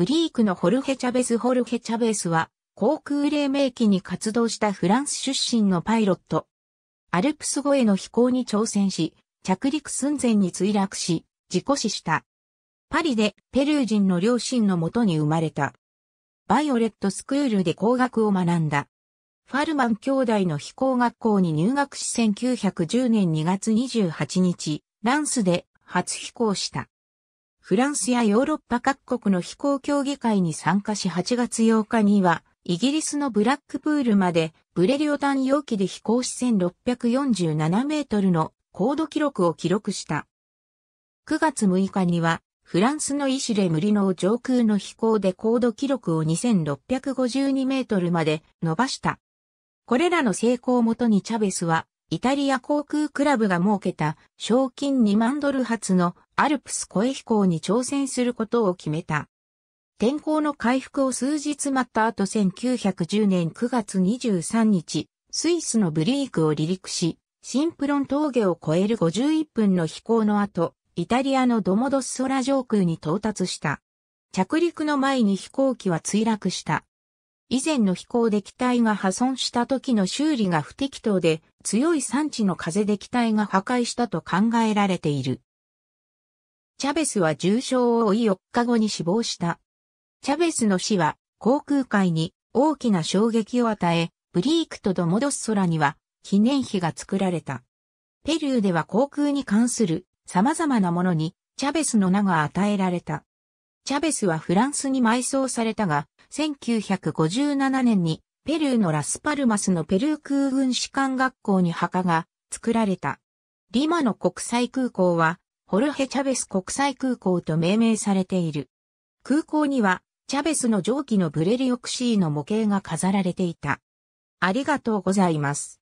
ブリークのホルヘ・チャベス・ホルヘ・チャベスは、航空黎明期に活動したフランス出身のパイロット。アルプス越えの飛行に挑戦し、着陸寸前に墜落し、事故死した。パリでペルー人の両親のもとに生まれた。バイオレットスクールで工学を学んだ。ファルマン兄弟の飛行学校に入学し1910年2月28日、ランスで初飛行した。フランスやヨーロッパ各国の飛行協議会に参加し8月8日には、イギリスのブラックプールまでブレリオン容器で飛行し1647メートルの高度記録を記録した。9月6日にはフランスのイシュレムリの上空の飛行で高度記録を2652メートルまで伸ばした。これらの成功をもとにチャベスはイタリア航空クラブが設けた賞金2万ドル発のアルプス越え飛行に挑戦することを決めた。天候の回復を数日待った後1910年9月23日、スイスのブリークを離陸し、シンプロン峠を越える51分の飛行の後、イタリアのドモドッソラ上空に到達した。着陸の前に飛行機は墜落した。以前の飛行で機体が破損した時の修理が不適当で、強い産地の風で機体が破壊したと考えられている。チャベスは重傷を負い4日後に死亡した。チャベスの死は航空界に大きな衝撃を与え、ブリークとドモドス空には記念碑が作られた。ペルーでは航空に関する様々なものにチャベスの名が与えられた。チャベスはフランスに埋葬されたが、1957年にペルーのラスパルマスのペルー空軍士官学校に墓が作られた。リマの国際空港はホルヘ・チャベス国際空港と命名されている。空港には、チャベスの蒸気のブレリオクシーの模型が飾られていた。ありがとうございます。